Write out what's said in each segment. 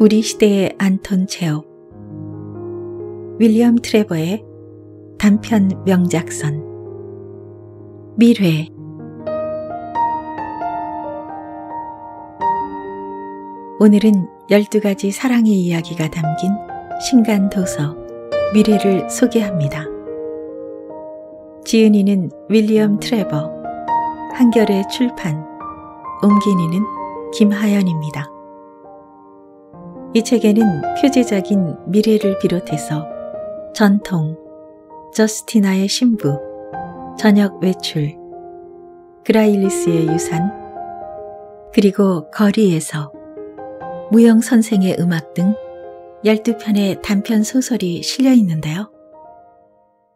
우리 시대의 안톤 체업 윌리엄 트레버의 단편 명작선 미래 오늘은 12가지 사랑의 이야기가 담긴 신간 도서 미래를 소개합니다. 지은이는 윌리엄 트레버 한결의 출판 옮기니는 김하연입니다. 이 책에는 표제작인 미래를 비롯해서 전통, 저스티나의 신부, 저녁 외출, 그라일리스의 유산, 그리고 거리에서 무영 선생의 음악 등 12편의 단편 소설이 실려 있는데요.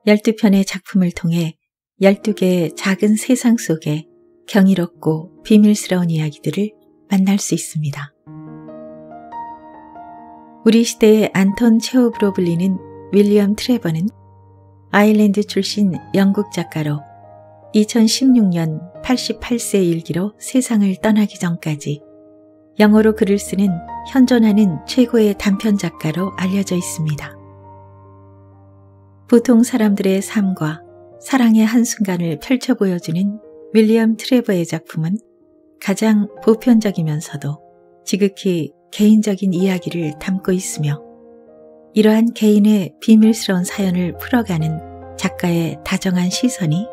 12편의 작품을 통해 12개의 작은 세상 속에 경이롭고 비밀스러운 이야기들을 만날 수 있습니다. 우리 시대의 안톤 체홉으로 불리는 윌리엄 트레버는 아일랜드 출신 영국 작가로 2016년 88세 일기로 세상을 떠나기 전까지 영어로 글을 쓰는 현존하는 최고의 단편 작가로 알려져 있습니다. 보통 사람들의 삶과 사랑의 한순간을 펼쳐 보여주는 윌리엄 트레버의 작품은 가장 보편적이면서도 지극히 개인적인 이야기를 담고 있으며 이러한 개인의 비밀스러운 사연을 풀어가는 작가의 다정한 시선이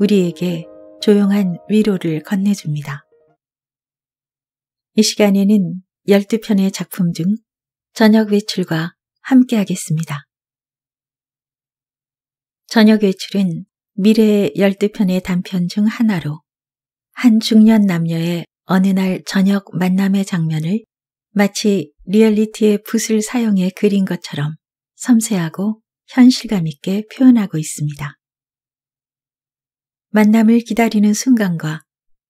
우리에게 조용한 위로를 건네줍니다. 이 시간에는 12편의 작품 중 저녁 외출과 함께 하겠습니다. 저녁 외출은 미래의 열2편의 단편 중 하나로 한 중년 남녀의 어느 날 저녁 만남의 장면을 마치 리얼리티의 붓을 사용해 그린 것처럼 섬세하고 현실감 있게 표현하고 있습니다. 만남을 기다리는 순간과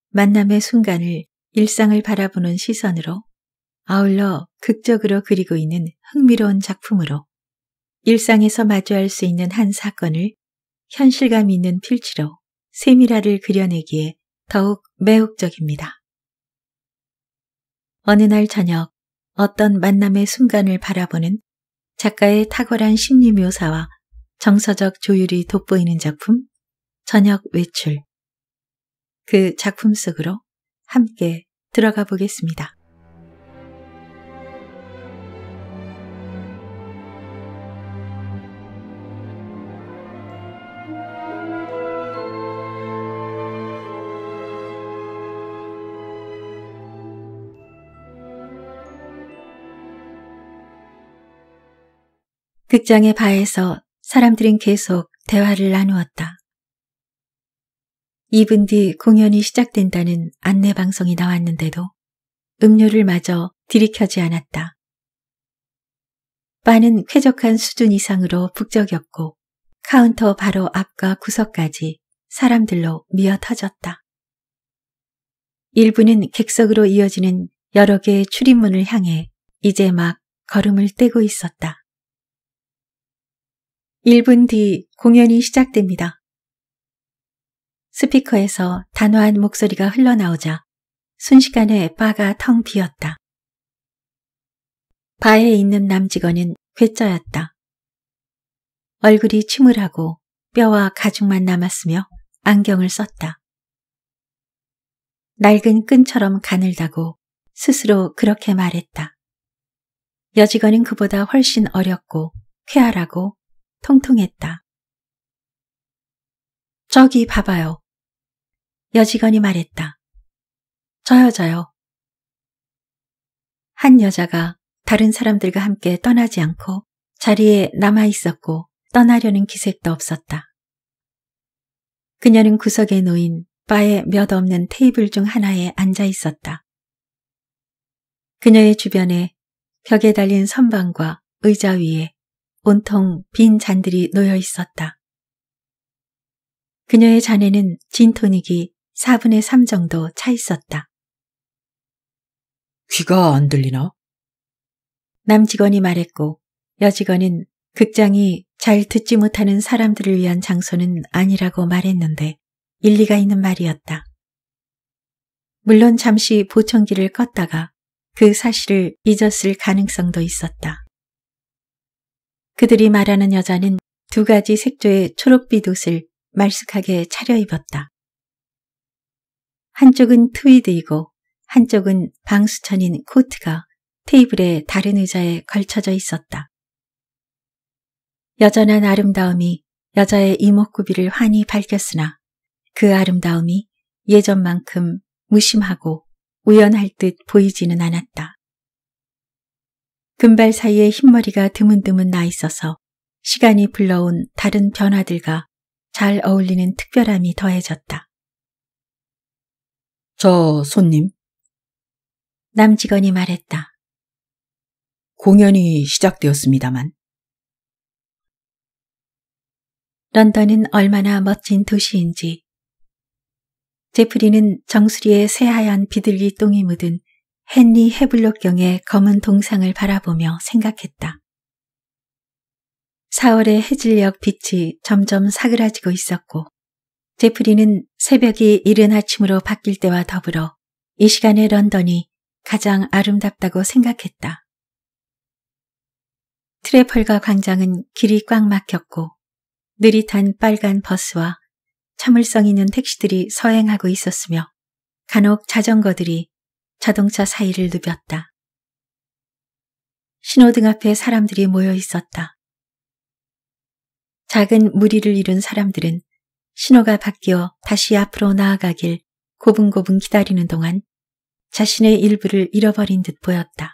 만남의 순간을 일상을 바라보는 시선으로 아울러 극적으로 그리고 있는 흥미로운 작품으로 일상에서 마주할 수 있는 한 사건을 현실감 있는 필치로 세밀화를 그려내기에 더욱 매혹적입니다. 어느 날 저녁 어떤 만남의 순간을 바라보는 작가의 탁월한 심리 묘사와 정서적 조율이 돋보이는 작품 저녁 외출 그 작품 속으로 함께 들어가 보겠습니다. 극장의 바에서 사람들은 계속 대화를 나누었다. 2분 뒤 공연이 시작된다는 안내방송이 나왔는데도 음료를 마저 들이켜지 않았다. 바는 쾌적한 수준 이상으로 북적였고 카운터 바로 앞과 구석까지 사람들로 미어 터졌다. 일부는 객석으로 이어지는 여러 개의 출입문을 향해 이제 막 걸음을 떼고 있었다. 1분 뒤 공연이 시작됩니다. 스피커에서 단호한 목소리가 흘러나오자 순식간에 바가 텅 비었다. 바에 있는 남직원은 괴짜였다. 얼굴이 침울하고 뼈와 가죽만 남았으며 안경을 썼다. 낡은 끈처럼 가늘다고 스스로 그렇게 말했다. 여직원은 그보다 훨씬 어렵고 쾌활하고 통통했다. 저기 봐봐요. 여직원이 말했다. 저 여자요. 한 여자가 다른 사람들과 함께 떠나지 않고 자리에 남아 있었고 떠나려는 기색도 없었다. 그녀는 구석에 놓인 바에 몇 없는 테이블 중 하나에 앉아 있었다. 그녀의 주변에 벽에 달린 선반과 의자 위에 온통 빈 잔들이 놓여 있었다. 그녀의 잔에는 진토닉이 4분의 3 정도 차 있었다. 귀가 안 들리나? 남직원이 말했고 여직원은 극장이 잘 듣지 못하는 사람들을 위한 장소는 아니라고 말했는데 일리가 있는 말이었다. 물론 잠시 보청기를 껐다가 그 사실을 잊었을 가능성도 있었다. 그들이 말하는 여자는 두 가지 색조의 초록빛 옷을 말쑥하게 차려입었다. 한쪽은 트위드이고 한쪽은 방수천인 코트가 테이블의 다른 의자에 걸쳐져 있었다. 여전한 아름다움이 여자의 이목구비를 환히 밝혔으나 그 아름다움이 예전만큼 무심하고 우연할 듯 보이지는 않았다. 금발 사이에 흰머리가 드문드문 나 있어서 시간이 불러온 다른 변화들과 잘 어울리는 특별함이 더해졌다. 저 손님. 남직원이 말했다. 공연이 시작되었습니다만. 런던은 얼마나 멋진 도시인지. 제프리는 정수리에 새하얀 비둘기 똥이 묻은 헨리 해블록경의 검은 동상을 바라보며 생각했다. 4월의 해질녘 빛이 점점 사그라지고 있었고 제프리는 새벽이 이른 아침으로 바뀔 때와 더불어 이 시간의 런던이 가장 아름답다고 생각했다. 트래펄과 광장은 길이 꽉 막혔고 느릿한 빨간 버스와 참을성 있는 택시들이 서행하고 있었으며 간혹 자전거들이 자동차 사이를 누볐다. 신호등 앞에 사람들이 모여 있었다. 작은 무리를 이룬 사람들은 신호가 바뀌어 다시 앞으로 나아가길 고분고분 기다리는 동안 자신의 일부를 잃어버린 듯 보였다.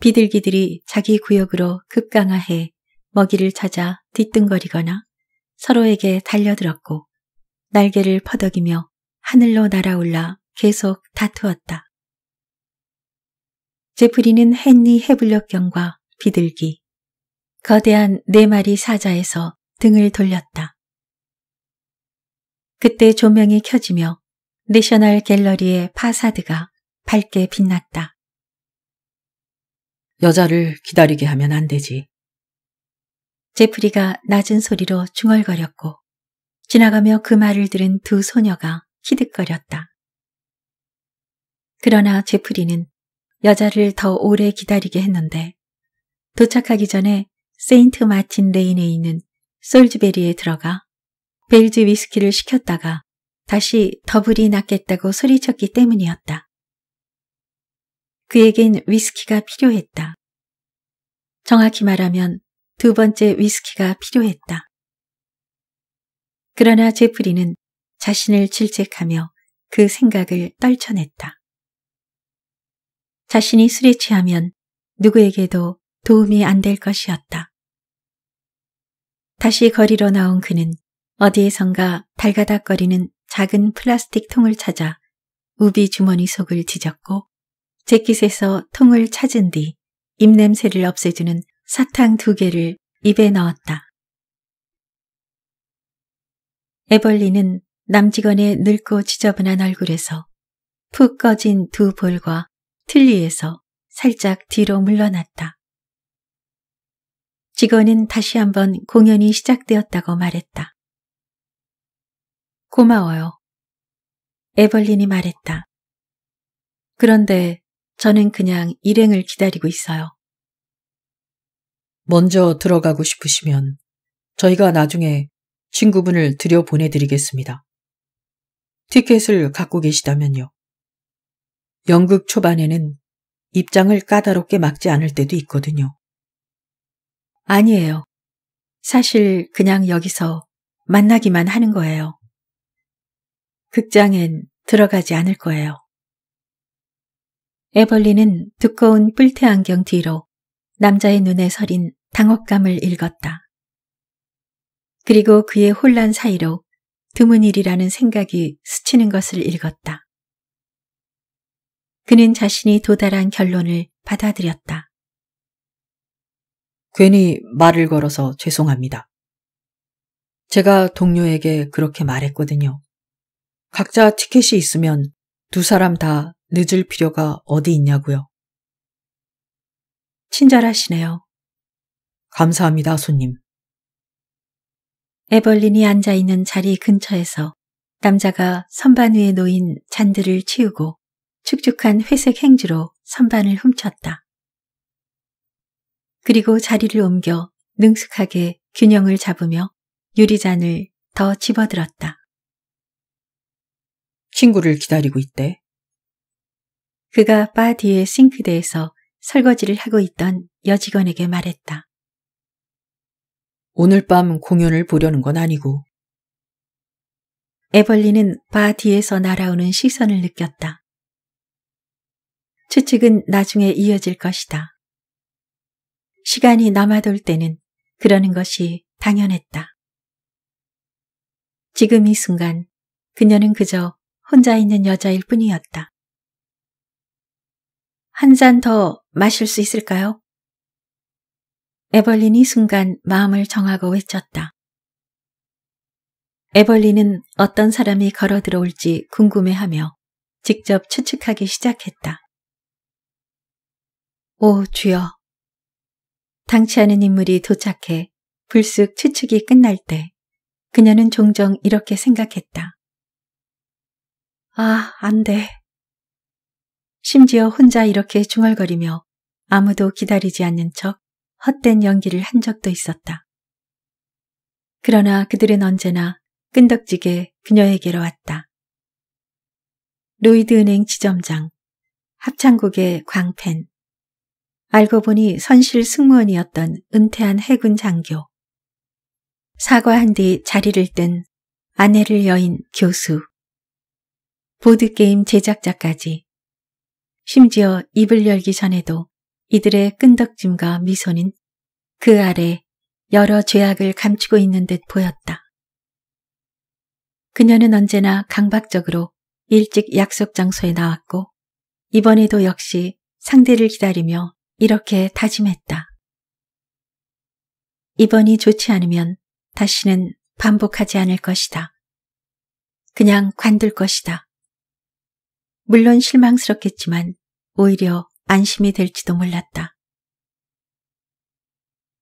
비둘기들이 자기 구역으로 급강화해 먹이를 찾아 뒤뚱거리거나 서로에게 달려들었고 날개를 퍼덕이며 하늘로 날아올라 계속 다투었다. 제프리는 헨리 해블력경과 비둘기, 거대한 네 마리 사자에서 등을 돌렸다. 그때 조명이 켜지며 내셔널 갤러리의 파사드가 밝게 빛났다. 여자를 기다리게 하면 안 되지. 제프리가 낮은 소리로 중얼거렸고 지나가며 그 말을 들은 두 소녀가 키득거렸다 그러나 제프리는 여자를 더 오래 기다리게 했는데 도착하기 전에 세인트 마틴 레인에 있는 솔즈베리에 들어가 벨일즈 위스키를 시켰다가 다시 더블이 낫겠다고 소리쳤기 때문이었다. 그에겐 위스키가 필요했다. 정확히 말하면 두 번째 위스키가 필요했다. 그러나 제프리는 자신을 질책하며 그 생각을 떨쳐냈다. 자신이 술에 취하면 누구에게도 도움이 안 될 것이었다. 다시 거리로 나온 그는 어디에선가 달가닥거리는 작은 플라스틱 통을 찾아 우비 주머니 속을 뒤졌고 재킷에서 통을 찾은 뒤 입냄새를 없애주는 사탕 두 개를 입에 넣었다. 에벌리는 남직원의 늙고 지저분한 얼굴에서 푹 꺼진 두 볼과 틀리에서 살짝 뒤로 물러났다. 직원은 다시 한번 공연이 시작되었다고 말했다. 고마워요. 에벌린이 말했다. 그런데 저는 그냥 일행을 기다리고 있어요. 먼저 들어가고 싶으시면 저희가 나중에 친구분을 들여 보내드리겠습니다. 티켓을 갖고 계시다면요. 연극 초반에는 입장을 까다롭게 막지 않을 때도 있거든요. 아니에요. 사실 그냥 여기서 만나기만 하는 거예요. 극장엔 들어가지 않을 거예요. 에벌리는 두꺼운 뿔테 안경 뒤로 남자의 눈에 서린 당혹감을 읽었다. 그리고 그의 혼란 사이로 드문 일이라는 생각이 스치는 것을 읽었다. 그는 자신이 도달한 결론을 받아들였다. 괜히 말을 걸어서 죄송합니다. 제가 동료에게 그렇게 말했거든요. 각자 티켓이 있으면 두 사람 다 늦을 필요가 어디 있냐고요. 친절하시네요. 감사합니다, 손님. 에벌린이 앉아 있는 자리 근처에서 남자가 선반 위에 놓인 잔들을 치우고 축축한 회색 행지로 선반을 훔쳤다. 그리고 자리를 옮겨 능숙하게 균형을 잡으며 유리잔을 더 집어들었다. 친구를 기다리고 있대. 그가 바 뒤의 싱크대에서 설거지를 하고 있던 여직원에게 말했다. 오늘 밤 공연을 보려는 건 아니고. 에벌리는 바 뒤에서 날아오는 시선을 느꼈다. 추측은 나중에 이어질 것이다. 시간이 남아돌 때는 그러는 것이 당연했다. 지금 이 순간 그녀는 그저 혼자 있는 여자일 뿐이었다. 한 잔 더 마실 수 있을까요? 에벌린이 순간 마음을 정하고 외쳤다. 에벌린은 어떤 사람이 걸어 들어올지 궁금해하며 직접 추측하기 시작했다. 오 주여. 당치 않은 인물이 도착해 불쑥 추측이 끝날 때 그녀는 종종 이렇게 생각했다. 아, 안 돼. 심지어 혼자 이렇게 중얼거리며 아무도 기다리지 않는 척 헛된 연기를 한 적도 있었다. 그러나 그들은 언제나 끈덕지게 그녀에게로 왔다. 로이드 은행 지점장, 합창국의 광팬, 알고 보니 선실 승무원이었던 은퇴한 해군 장교. 사과한 뒤 자리를 뜬 아내를 여인 교수. 보드게임 제작자까지. 심지어 입을 열기 전에도 이들의 끈덕짐과 미소는 그 아래 여러 죄악을 감추고 있는 듯 보였다. 그녀는 언제나 강박적으로 일찍 약속 장소에 나왔고 이번에도 역시 상대를 기다리며 이렇게 다짐했다. 이번이 좋지 않으면 다시는 반복하지 않을 것이다. 그냥 관둘 것이다. 물론 실망스럽겠지만 오히려 안심이 될지도 몰랐다.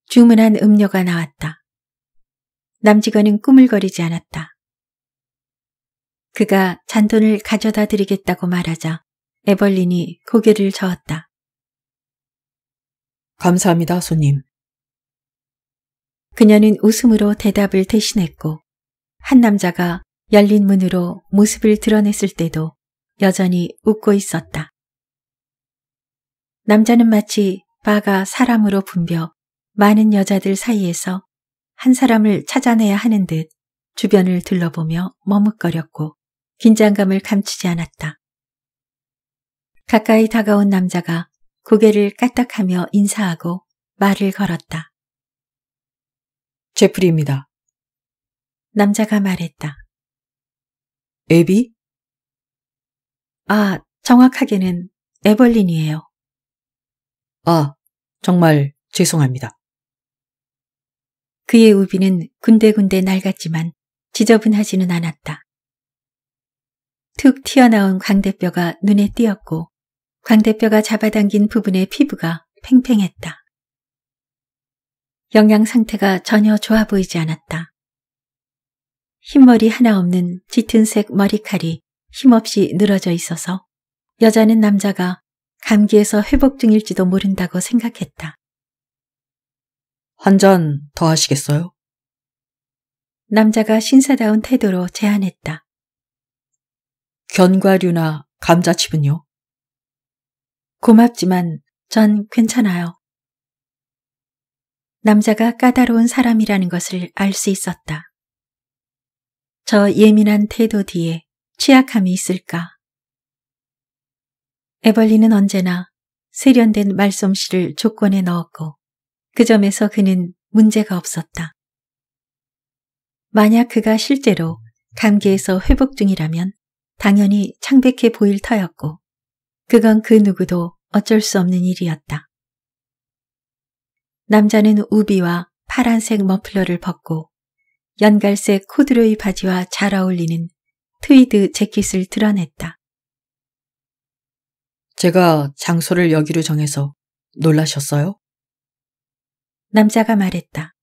주문한 음료가 나왔다. 남직원은 꾸물거리지 않았다. 그가 잔돈을 가져다 드리겠다고 말하자 에벌린이 고개를 저었다. 감사합니다, 손님. 그녀는 웃음으로 대답을 대신했고 한 남자가 열린 문으로 모습을 드러냈을 때도 여전히 웃고 있었다. 남자는 마치 바가 사람으로 붐벼 많은 여자들 사이에서 한 사람을 찾아내야 하는 듯 주변을 둘러보며 머뭇거렸고 긴장감을 감추지 않았다. 가까이 다가온 남자가 고개를 까딱하며 인사하고 말을 걸었다. 제프리입니다. 남자가 말했다. 에비? 아, 정확하게는 에벌린이에요. 아, 정말 죄송합니다. 그의 우비는 군데군데 낡았지만 지저분하지는 않았다. 툭 튀어나온 광대뼈가 눈에 띄었고 강대뼈가 잡아당긴 부분의 피부가 팽팽했다. 영양 상태가 전혀 좋아 보이지 않았다. 흰머리 하나 없는 짙은색 머리칼이 힘없이 늘어져 있어서 여자는 남자가 감기에서 회복 중일지도 모른다고 생각했다. 한 잔 더 하시겠어요? 남자가 신사다운 태도로 제안했다. 견과류나 감자칩은요? 고맙지만 전 괜찮아요. 남자가 까다로운 사람이라는 것을 알 수 있었다. 저 예민한 태도 뒤에 취약함이 있을까? 에벌리는 언제나 세련된 말솜씨를 조건에 넣었고 그 점에서 그는 문제가 없었다. 만약 그가 실제로 감기에서 회복 중이라면 당연히 창백해 보일 터였고 그건 그 누구도 어쩔 수 없는 일이었다. 남자는 우비와 파란색 머플러를 벗고 연갈색 코드로이 바지와 잘 어울리는 트위드 재킷을 드러냈다. 제가 장소를 여기로 정해서 놀라셨어요? 남자가 말했다.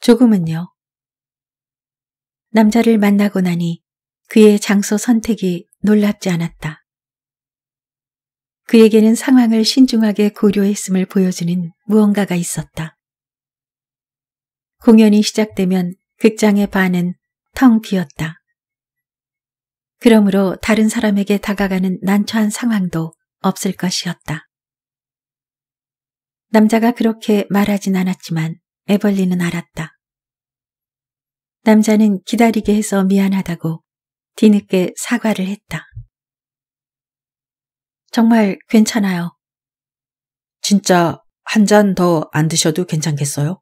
조금은요. 남자를 만나고 나니 그의 장소 선택이 놀랍지 않았다. 그에게는 상황을 신중하게 고려했음을 보여주는 무언가가 있었다. 공연이 시작되면 극장의 반은 텅 비었다. 그러므로 다른 사람에게 다가가는 난처한 상황도 없을 것이었다. 남자가 그렇게 말하진 않았지만 에벌리는 알았다. 남자는 기다리게 해서 미안하다고 뒤늦게 사과를 했다. 정말 괜찮아요. 진짜 한 잔 더 안 드셔도 괜찮겠어요?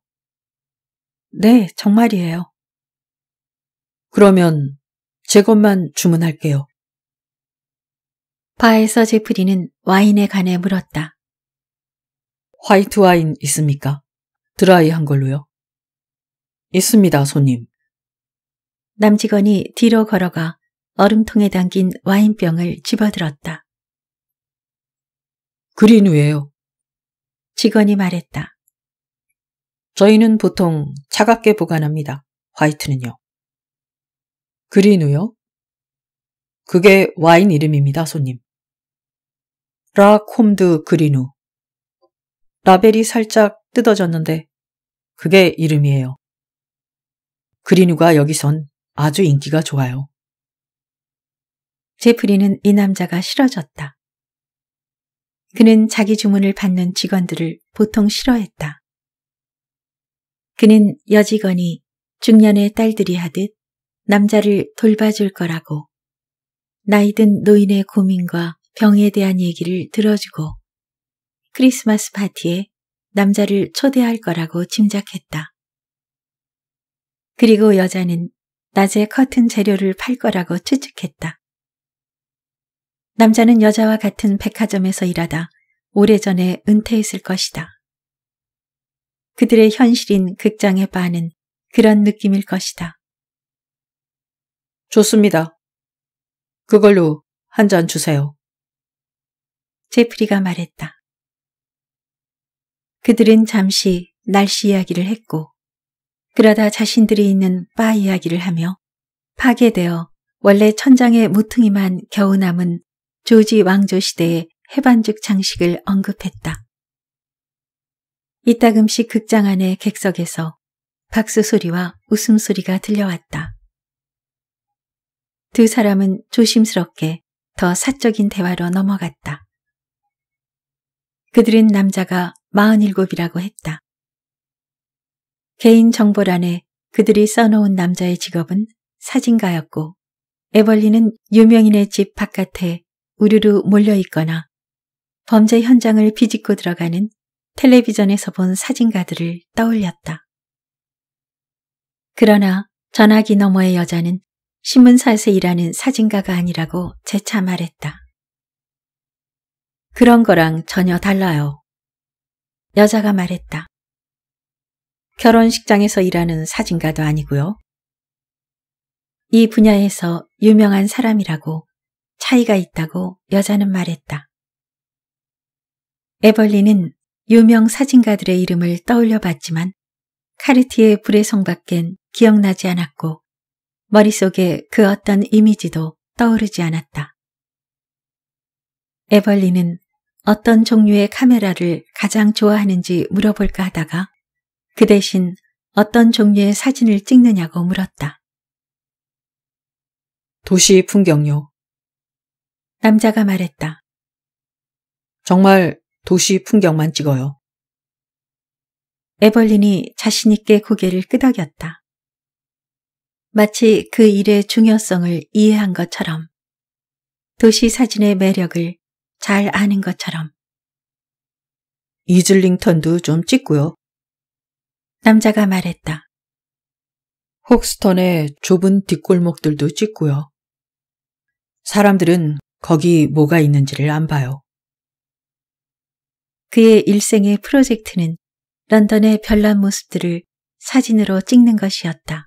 네, 정말이에요. 그러면 제 것만 주문할게요. 바에서 제프리는 와인에 관해 물었다. 화이트 와인 있습니까? 드라이 한 걸로요. 있습니다, 손님. 남직원이 뒤로 걸어가 얼음통에 담긴 와인병을 집어들었다. 그린우예요. 직원이 말했다. 저희는 보통 차갑게 보관합니다. 화이트는요. 그린우요? 그게 와인 이름입니다, 손님. 라콤드 그린우. 라벨이 살짝 뜯어졌는데 그게 이름이에요. 그린우가 여기선 아주 인기가 좋아요. 제프리는 이 남자가 싫어졌다. 그는 자기 주문을 받는 직원들을 보통 싫어했다. 그는 여직원이 중년의 딸들이 하듯 남자를 돌봐줄 거라고 나이든 노인의 고민과 병에 대한 얘기를 들어주고 크리스마스 파티에 남자를 초대할 거라고 짐작했다. 그리고 여자는 낮에 커튼 재료를 팔 거라고 추측했다. 남자는 여자와 같은 백화점에서 일하다 오래전에 은퇴했을 것이다. 그들의 현실인 극장의 바는 그런 느낌일 것이다. 좋습니다. 그걸로 한 잔 주세요. 제프리가 말했다. 그들은 잠시 날씨 이야기를 했고 그러다 자신들이 있는 바 이야기를 하며 파괴되어 원래 천장에무퉁이만 겨우 남은 조지 왕조 시대의 해반죽 장식을 언급했다. 이따금씩 극장 안의 객석에서 박수 소리와 웃음 소리가 들려왔다. 두 사람은 조심스럽게 더 사적인 대화로 넘어갔다. 그들은 남자가 47이라고 했다. 개인 정보란에 그들이 써놓은 남자의 직업은 사진가였고 에벌리는 유명인의 집 바깥에 우르르 몰려있거나 범죄 현장을 비집고 들어가는 텔레비전에서 본 사진가들을 떠올렸다. 그러나 전화기 너머의 여자는 신문사에서 일하는 사진가가 아니라고 재차 말했다. 그런 거랑 전혀 달라요. 여자가 말했다. 결혼식장에서 일하는 사진가도 아니고요. 이 분야에서 유명한 사람이라고 차이가 있다고 여자는 말했다. 에벌리는 유명 사진가들의 이름을 떠올려 봤지만 카르티의 불의 성밖엔 기억나지 않았고 머릿속에 그 어떤 이미지도 떠오르지 않았다. 에벌리는 어떤 종류의 카메라를 가장 좋아하는지 물어볼까 하다가 그 대신 어떤 종류의 사진을 찍느냐고 물었다. 도시 풍경요. 남자가 말했다. 정말 도시 풍경만 찍어요. 에벌린이 자신있게 고개를 끄덕였다. 마치 그 일의 중요성을 이해한 것처럼 도시 사진의 매력을 잘 아는 것처럼 이즐링턴도 좀 찍고요. 남자가 말했다. 혹스턴의 좁은 뒷골목들도 찍고요. 사람들은 거기 뭐가 있는지를 안 봐요. 그의 일생의 프로젝트는 런던의 별난 모습들을 사진으로 찍는 것이었다.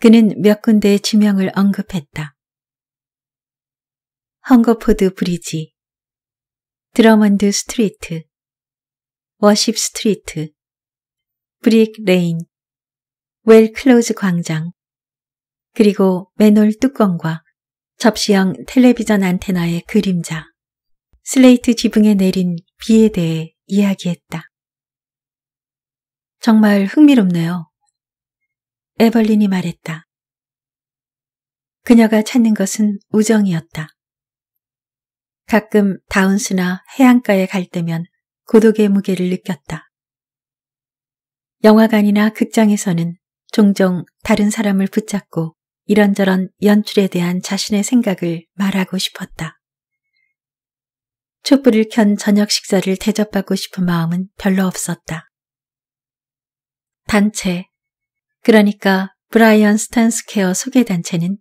그는 몇 군데의 지명을 언급했다. 헝거포드 브리지, 드러먼드 스트리트, 워십 스트리트, 브릭 레인, 웰 클로즈 광장, 그리고 맨홀 뚜껑과 접시형 텔레비전 안테나의 그림자, 슬레이트 지붕에 내린 비에 대해 이야기했다. 정말 흥미롭네요. 에벌린이 말했다. 그녀가 찾는 것은 우정이었다. 가끔 다운스나 해안가에 갈 때면 고독의 무게를 느꼈다. 영화관이나 극장에서는 종종 다른 사람을 붙잡고 이런저런 연출에 대한 자신의 생각을 말하고 싶었다. 촛불을 켠 저녁 식사를 대접받고 싶은 마음은 별로 없었다. 단체, 그러니까 브라이언 스탄스케어 소개단체는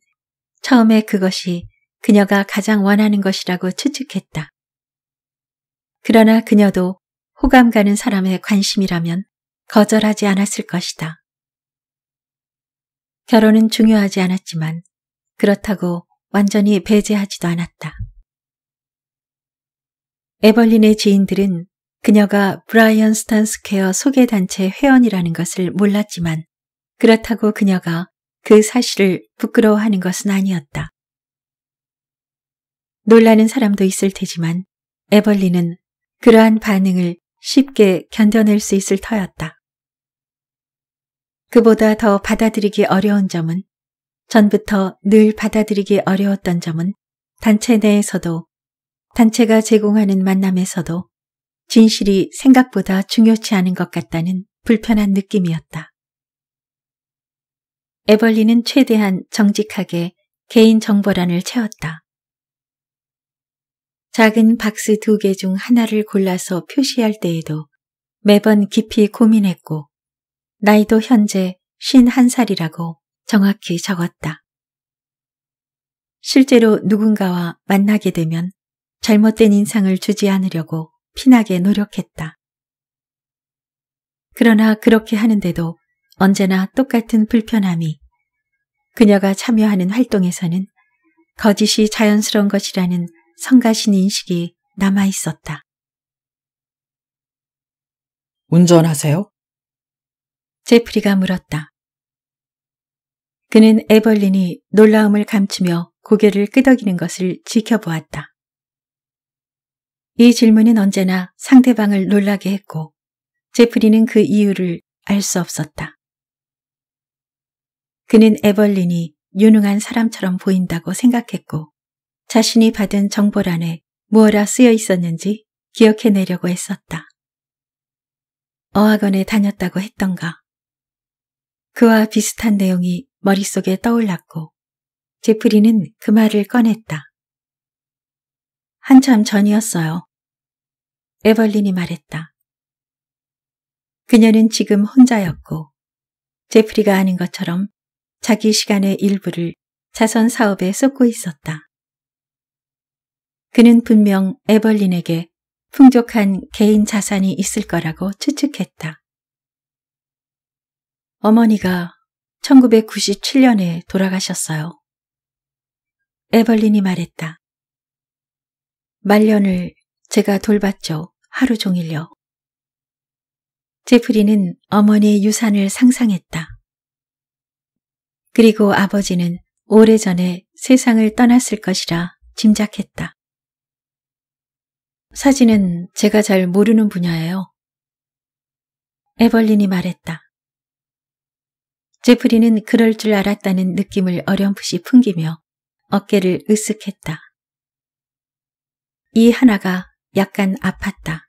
처음에 그것이 그녀가 가장 원하는 것이라고 추측했다. 그러나 그녀도 호감 가는 사람의 관심이라면 거절하지 않았을 것이다. 결혼은 중요하지 않았지만 그렇다고 완전히 배제하지도 않았다. 에벌린의 지인들은 그녀가 브라이언 스탄스케어 소개단체 회원이라는 것을 몰랐지만 그렇다고 그녀가 그 사실을 부끄러워하는 것은 아니었다. 놀라는 사람도 있을 테지만 에벌린은 그러한 반응을 쉽게 견뎌낼 수 있을 터였다. 그보다 더 받아들이기 어려운 점은 전부터 늘 받아들이기 어려웠던 점은 단체 내에서도 단체가 제공하는 만남에서도 진실이 생각보다 중요치 않은 것 같다는 불편한 느낌이었다. 에벌리는 최대한 정직하게 개인 정보란을 채웠다. 작은 박스 두 개 중 하나를 골라서 표시할 때에도 매번 깊이 고민했고 나이도 현재 51살이라고 정확히 적었다. 실제로 누군가와 만나게 되면 잘못된 인상을 주지 않으려고 피나게 노력했다. 그러나 그렇게 하는데도 언제나 똑같은 불편함이 그녀가 참여하는 활동에서는 거짓이 자연스러운 것이라는 성가신 인식이 남아 있었다. 운전하세요? 제프리가 물었다. 그는 에벌린이 놀라움을 감추며 고개를 끄덕이는 것을 지켜보았다. 이 질문은 언제나 상대방을 놀라게 했고 제프리는 그 이유를 알 수 없었다. 그는 에벌린이 유능한 사람처럼 보인다고 생각했고 자신이 받은 정보란에 무엇라 쓰여 있었는지 기억해내려고 했었다. 어학원에 다녔다고 했던가 그와 비슷한 내용이 머릿속에 떠올랐고 제프리는 그 말을 꺼냈다. 한참 전이었어요. 에벌린이 말했다. 그녀는 지금 혼자였고 제프리가 아는 것처럼 자기 시간의 일부를 자선 사업에 쏟고 있었다. 그는 분명 에벌린에게 풍족한 개인 자산이 있을 거라고 추측했다. 어머니가 1997년에 돌아가셨어요. 에벌린이 말했다. 말년을 제가 돌봤죠. 하루 종일요. 제프리는 어머니의 유산을 상상했다. 그리고 아버지는 오래전에 세상을 떠났을 것이라 짐작했다. 사진은 제가 잘 모르는 분야예요. 에벌린이 말했다. 제프리는 그럴 줄 알았다는 느낌을 어렴풋이 풍기며 어깨를 으쓱했다. 이 하나가 약간 아팠다.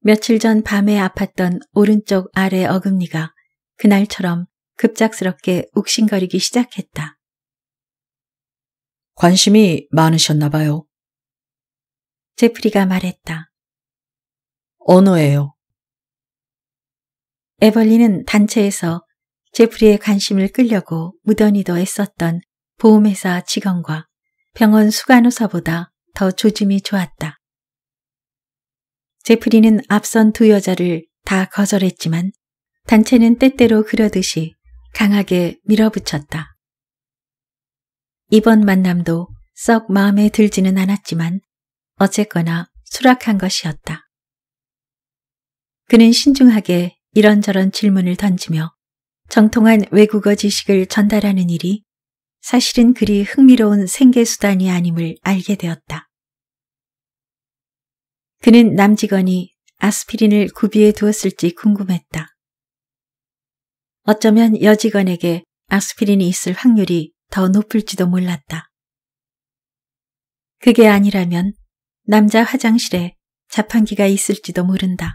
며칠 전 밤에 아팠던 오른쪽 아래 어금니가 그날처럼 급작스럽게 욱신거리기 시작했다. 관심이 많으셨나 봐요. 제프리가 말했다. 언어예요. 에벌리는 단체에서 제프리의 관심을 끌려고 무던히도 애썼던 보험회사 직원과 병원 수간호사보다 더 조짐이 좋았다. 제프리는 앞선 두 여자를 다 거절했지만 단체는 때때로 그러듯이 강하게 밀어붙였다. 이번 만남도 썩 마음에 들지는 않았지만 어쨌거나 수락한 것이었다. 그는 신중하게 이런저런 질문을 던지며 정통한 외국어 지식을 전달하는 일이 사실은 그리 흥미로운 생계수단이 아님을 알게 되었다. 그는 남직원이 아스피린을 구비해 두었을지 궁금했다. 어쩌면 여직원에게 아스피린이 있을 확률이 더 높을지도 몰랐다. 그게 아니라면 남자 화장실에 자판기가 있을지도 모른다.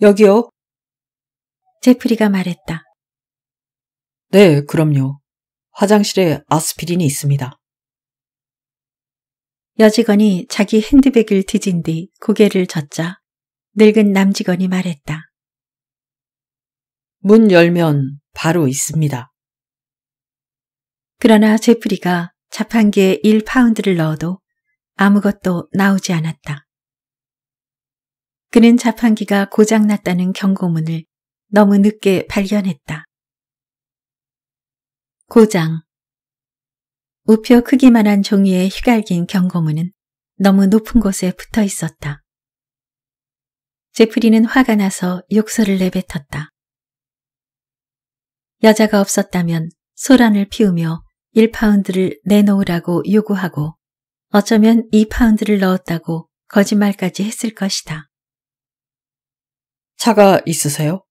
여기요. 제프리가 말했다. 네, 그럼요. 화장실에 아스피린이 있습니다. 여직원이 자기 핸드백을 뒤진 뒤 고개를 젓자 늙은 남직원이 말했다. 문 열면 바로 있습니다. 그러나 제프리가 자판기에 1파운드를 넣어도 아무것도 나오지 않았다. 그는 자판기가 고장났다는 경고문을 너무 늦게 발견했다. 고장 우표 크기만한 종이에 휘갈긴 경고문은 너무 높은 곳에 붙어 있었다. 제프리는 화가 나서 욕설을 내뱉었다. 여자가 없었다면 소란을 피우며 1파운드를 내놓으라고 요구하고 어쩌면 2파운드를 넣었다고 거짓말까지 했을 것이다. 차가 있으세요?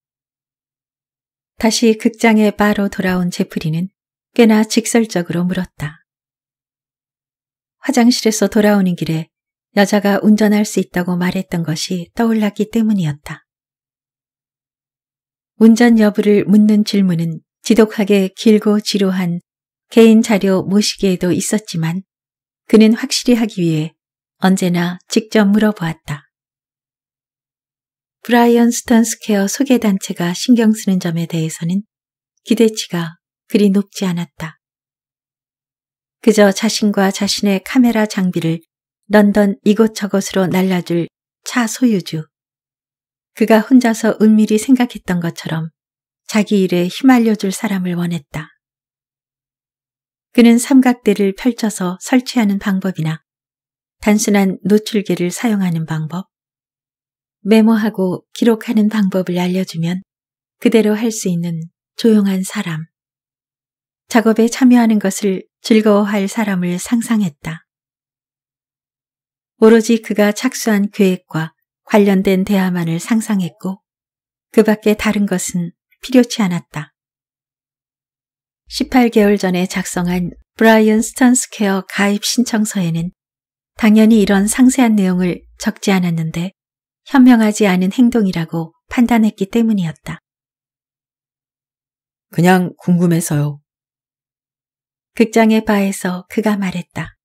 다시 극장의 바로 돌아온 제프리는 꽤나 직설적으로 물었다. 화장실에서 돌아오는 길에 여자가 운전할 수 있다고 말했던 것이 떠올랐기 때문이었다. 운전 여부를 묻는 질문은 지독하게 길고 지루한 개인 자료 모시기에도 있었지만 그는 확실히 하기 위해 언제나 직접 물어보았다. 브라이언 스턴스 케어 소개단체가 신경 쓰는 점에 대해서는 기대치가 그리 높지 않았다. 그저 자신과 자신의 카메라 장비를 런던 이곳저곳으로 날라줄 차 소유주. 그가 혼자서 은밀히 생각했던 것처럼 자기 일에 휘말려줄 사람을 원했다. 그는 삼각대를 펼쳐서 설치하는 방법이나 단순한 노출계를 사용하는 방법, 메모하고 기록하는 방법을 알려주면 그대로 할 수 있는 조용한 사람. 작업에 참여하는 것을 즐거워할 사람을 상상했다. 오로지 그가 착수한 계획과 관련된 대화만을 상상했고 그 밖에 다른 것은 필요치 않았다. 18개월 전에 작성한 브라이언 스턴스케어 가입 신청서에는 당연히 이런 상세한 내용을 적지 않았는데 현명하지 않은 행동이라고 판단했기 때문이었다. 그냥 궁금해서요. 극장의 바에서 그가 말했다.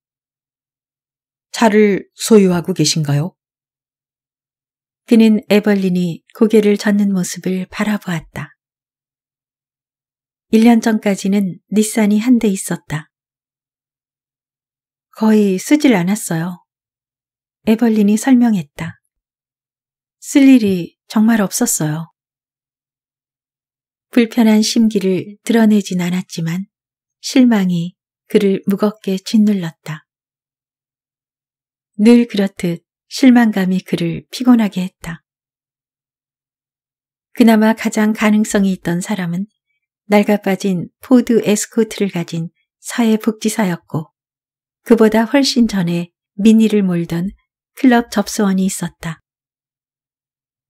차를 소유하고 계신가요? 그는 에벌린이 고개를 젓는 모습을 바라보았다. 1년 전까지는 닛산이 한 대 있었다. 거의 쓰질 않았어요. 에벌린이 설명했다. 쓸 일이 정말 없었어요. 불편한 심기를 드러내진 않았지만 실망이 그를 무겁게 짓눌렀다. 늘 그렇듯 실망감이 그를 피곤하게 했다. 그나마 가장 가능성이 있던 사람은 낡아빠진 포드 에스코트를 가진 사회복지사였고 그보다 훨씬 전에 미니를 몰던 클럽 접수원이 있었다.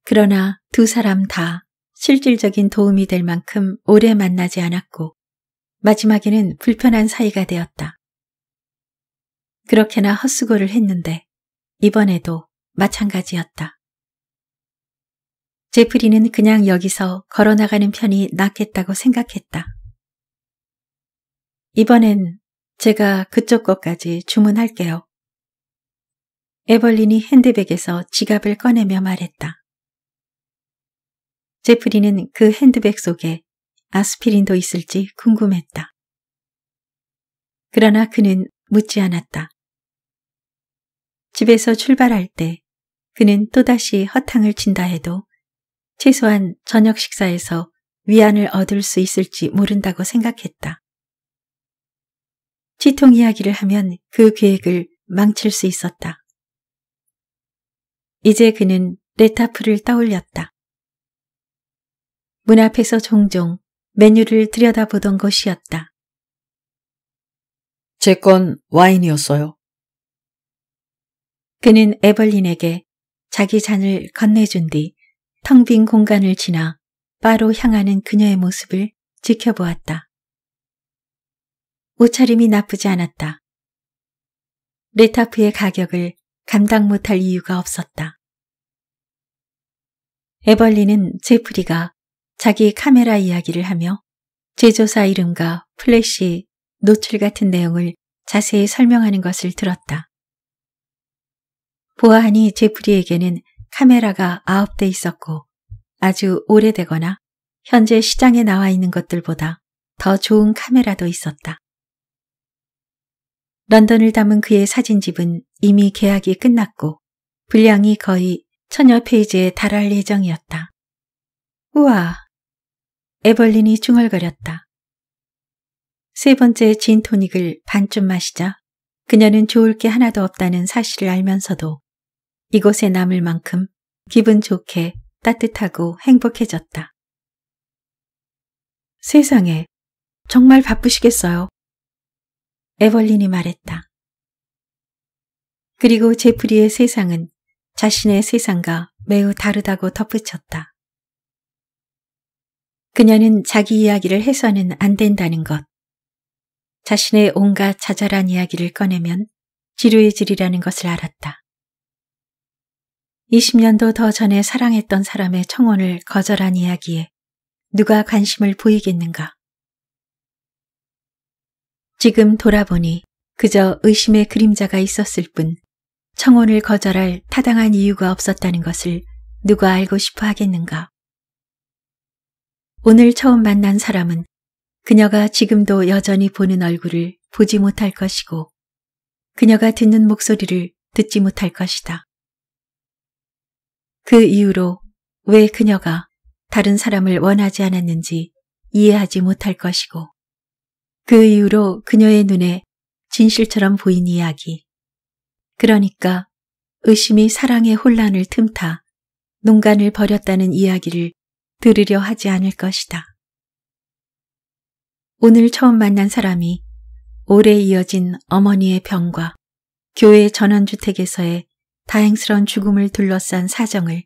그러나 두 사람 다 실질적인 도움이 될 만큼 오래 만나지 않았고 마지막에는 불편한 사이가 되었다. 그렇게나 헛수고를 했는데 이번에도 마찬가지였다. 제프리는 그냥 여기서 걸어나가는 편이 낫겠다고 생각했다. 이번엔 제가 그쪽 것까지 주문할게요. 에벌린이 핸드백에서 지갑을 꺼내며 말했다. 제프리는 그 핸드백 속에 아스피린도 있을지 궁금했다. 그러나 그는 묻지 않았다. 집에서 출발할 때 그는 또다시 허탕을 친다 해도 최소한 저녁 식사에서 위안을 얻을 수 있을지 모른다고 생각했다. 치통 이야기를 하면 그 계획을 망칠 수 있었다. 이제 그는 레타프를 떠올렸다. 문 앞에서 종종 메뉴를 들여다보던 것이었다. 제 건 와인이었어요. 그는 에벌린에게 자기 잔을 건네준 뒤 텅 빈 공간을 지나 바로 향하는 그녀의 모습을 지켜보았다. 옷차림이 나쁘지 않았다. 레타프의 가격을 감당 못할 이유가 없었다. 에벌린은 제프리가 자기 카메라 이야기를 하며 제조사 이름과 플래시, 노출 같은 내용을 자세히 설명하는 것을 들었다. 보아하니 제프리에게는 카메라가 9대 있었고 아주 오래되거나 현재 시장에 나와 있는 것들보다 더 좋은 카메라도 있었다. 런던을 담은 그의 사진집은 이미 계약이 끝났고 분량이 거의 천여 페이지에 달할 예정이었다. 우와, 에벌린이 중얼거렸다. 세 번째 진토닉을 반쯤 마시자 그녀는 좋을 게 하나도 없다는 사실을 알면서도 이곳에 남을 만큼 기분 좋게 따뜻하고 행복해졌다. 세상에, 정말 바쁘시겠어요. 에벌린이 말했다. 그리고 제프리의 세상은 자신의 세상과 매우 다르다고 덧붙였다. 그녀는 자기 이야기를 해서는 안 된다는 것. 자신의 온갖 자잘한 이야기를 꺼내면 지루해지리라는 것을 알았다. 20년도 더 전에 사랑했던 사람의 청혼을 거절한 이야기에 누가 관심을 보이겠는가. 지금 돌아보니 그저 의심의 그림자가 있었을 뿐 청혼을 거절할 타당한 이유가 없었다는 것을 누가 알고 싶어 하겠는가. 오늘 처음 만난 사람은 그녀가 지금도 여전히 보는 얼굴을 보지 못할 것이고 그녀가 듣는 목소리를 듣지 못할 것이다. 그 이후로 왜 그녀가 다른 사람을 원하지 않았는지 이해하지 못할 것이고 그 이후로 그녀의 눈에 진실처럼 보인 이야기. 그러니까 의심이 사랑의 혼란을 틈타 농간을 버렸다는 이야기를 들으려 하지 않을 것이다. 오늘 처음 만난 사람이 오래 이어진 어머니의 병과 교회 전원주택에서의 다행스러운 죽음을 둘러싼 사정을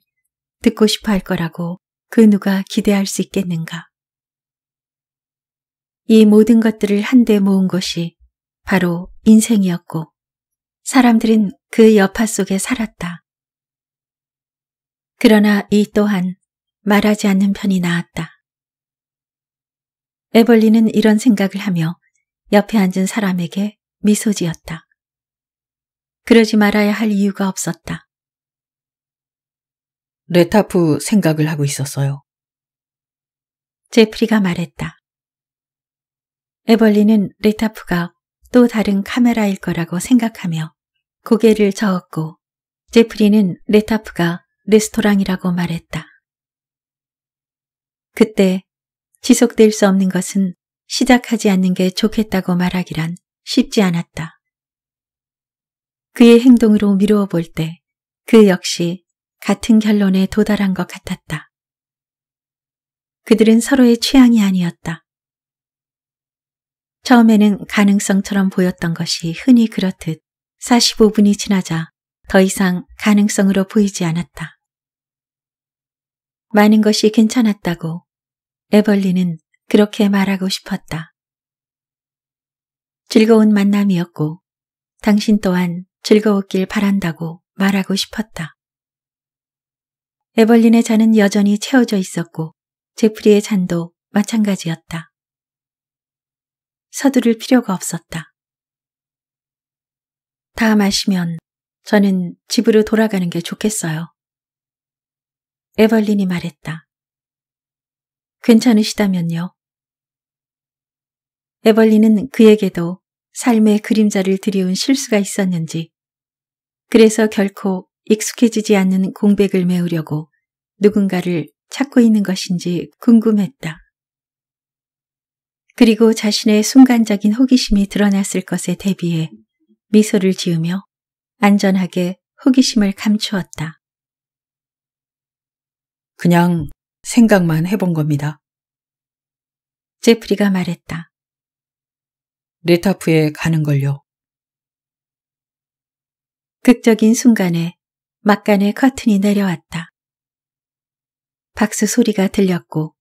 듣고 싶어 할 거라고 그 누가 기대할 수 있겠는가. 이 모든 것들을 한데 모은 것이 바로 인생이었고 사람들은 그 여파 속에 살았다. 그러나 이 또한 말하지 않는 편이 나았다. 에벌리는 이런 생각을 하며 옆에 앉은 사람에게 미소 지었다. 그러지 말아야 할 이유가 없었다. 레타프 생각을 하고 있었어요. 제프리가 말했다. 에벌리는 레타프가 또 다른 카메라일 거라고 생각하며 고개를 저었고 제프리는 레타프가 레스토랑이라고 말했다. 그때 지속될 수 없는 것은 시작하지 않는 게 좋겠다고 말하기란 쉽지 않았다. 그의 행동으로 미루어 볼 때 그 역시 같은 결론에 도달한 것 같았다. 그들은 서로의 취향이 아니었다. 처음에는 가능성처럼 보였던 것이 흔히 그렇듯 45분이 지나자 더 이상 가능성으로 보이지 않았다. 많은 것이 괜찮았다고 에벌리는 그렇게 말하고 싶었다. 즐거운 만남이었고 당신 또한 즐거웠길 바란다고 말하고 싶었다. 에벌린의 잔은 여전히 채워져 있었고 제프리의 잔도 마찬가지였다. 서두를 필요가 없었다. 다 마시면 저는 집으로 돌아가는 게 좋겠어요. 에벌린이 말했다. 괜찮으시다면요. 에벌리는 그에게도 삶의 그림자를 드이운 실수가 있었는지 그래서 결코 익숙해지지 않는 공백을 메우려고 누군가를 찾고 있는 것인지 궁금했다. 그리고 자신의 순간적인 호기심이 드러났을 것에 대비해 미소를 지으며 안전하게 호기심을 감추었다. 그냥 생각만 해본 겁니다. 제프리가 말했다. 레타프에 가는 걸요. 극적인 순간에 막간의 커튼이 내려왔다. 박수 소리가 들렸고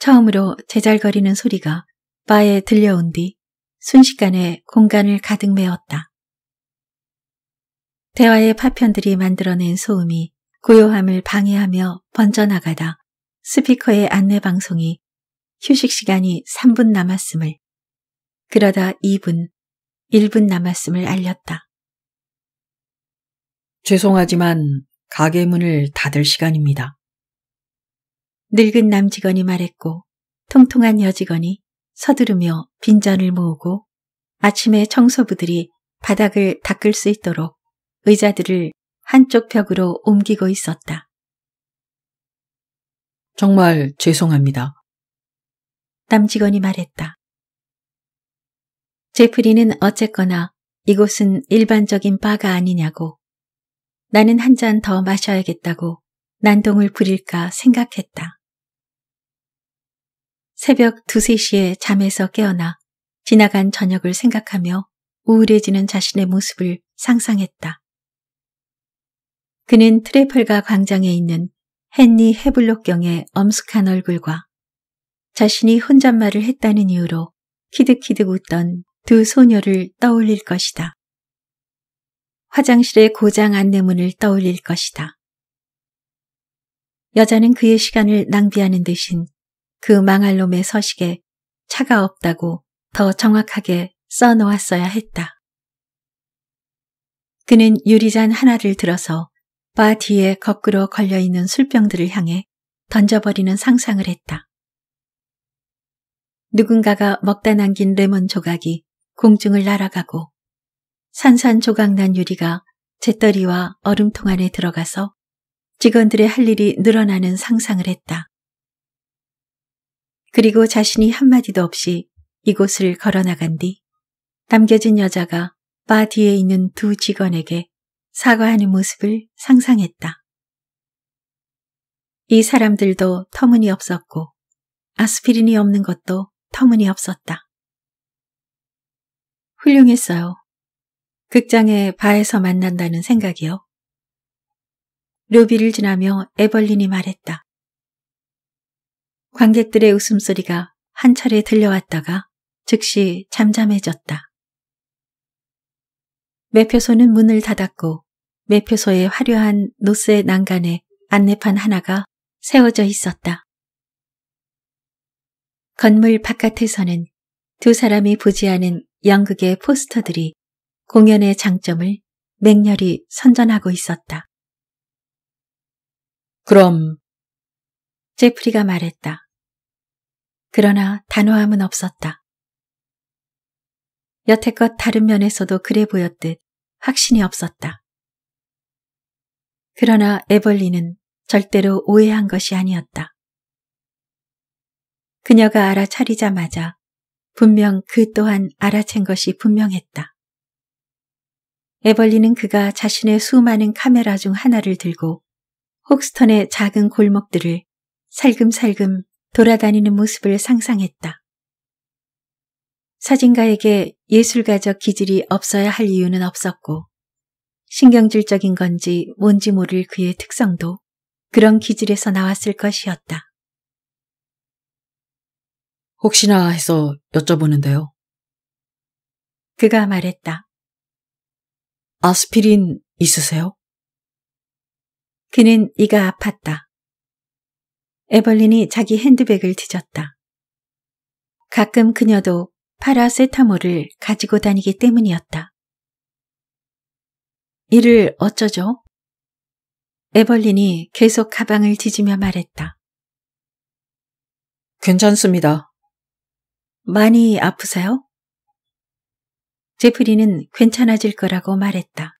처음으로 제잘거리는 소리가 바에 들려온 뒤 순식간에 공간을 가득 메웠다. 대화의 파편들이 만들어낸 소음이 고요함을 방해하며 번져나가다 스피커의 안내 방송이 휴식 시간이 3분 남았음을, 그러다 2분, 1분 남았음을 알렸다. 죄송하지만 가게 문을 닫을 시간입니다. 늙은 남직원이 말했고 통통한 여직원이 서두르며 빈잔을 모으고 아침에 청소부들이 바닥을 닦을 수 있도록 의자들을 한쪽 벽으로 옮기고 있었다. 정말 죄송합니다. 땀직원이 말했다. 제프리는 어쨌거나 이곳은 일반적인 바가 아니냐고 나는 한 잔 더 마셔야겠다고 난동을 부릴까 생각했다. 새벽 두세 시에 잠에서 깨어나 지나간 저녁을 생각하며 우울해지는 자신의 모습을 상상했다. 그는 트레펄가 광장에 있는 헨리 해블록경의 엄숙한 얼굴과 자신이 혼잣말을 했다는 이유로 키득키득 웃던 두 소녀를 떠올릴 것이다. 화장실의 고장 안내문을 떠올릴 것이다. 여자는 그의 시간을 낭비하는 대신 그 망할 놈의 서식에 차가 없다고 더 정확하게 써놓았어야 했다. 그는 유리잔 하나를 들어서 바 뒤에 거꾸로 걸려있는 술병들을 향해 던져버리는 상상을 했다. 누군가가 먹다 남긴 레몬 조각이 공중을 날아가고 산산조각난 유리가 재떨이와 얼음통 안에 들어가서 직원들의 할 일이 늘어나는 상상을 했다. 그리고 자신이 한마디도 없이 이곳을 걸어나간 뒤 남겨진 여자가 바 뒤에 있는 두 직원에게 사과하는 모습을 상상했다. 이 사람들도 터무니없었고 아스피린이 없는 것도 터무니없었다. 훌륭했어요. 극장의 바에서 만난다는 생각이요. 루비를 지나며 에벌린이 말했다. 관객들의 웃음소리가 한 차례 들려왔다가 즉시 잠잠해졌다. 매표소는 문을 닫았고 매표소의 화려한 노스의 난간에 안내판 하나가 세워져 있었다. 건물 바깥에서는 두 사람이 부지 않은 연극의 포스터들이 공연의 장점을 맹렬히 선전하고 있었다. 그럼 제프리가 말했다. 그러나 단호함은 없었다. 여태껏 다른 면에서도 그래 보였듯 확신이 없었다. 그러나 에벌리는 절대로 오해한 것이 아니었다. 그녀가 알아차리자마자 분명 그 또한 알아챈 것이 분명했다. 에벌리는 그가 자신의 수많은 카메라 중 하나를 들고 혹스턴의 작은 골목들을 살금살금 돌아다니는 모습을 상상했다. 사진가에게 예술가적 기질이 없어야 할 이유는 없었고 신경질적인 건지 뭔지 모를 그의 특성도 그런 기질에서 나왔을 것이었다. 혹시나 해서 여쭤보는데요. 그가 말했다. 아스피린 있으세요? 그는 이가 아팠다. 에벌린이 자기 핸드백을 뒤졌다. 가끔 그녀도 파라세타몰을 가지고 다니기 때문이었다. 이를 어쩌죠? 에벌린이 계속 가방을 뒤지며 말했다. 괜찮습니다. 많이 아프세요? 제프리는 괜찮아질 거라고 말했다.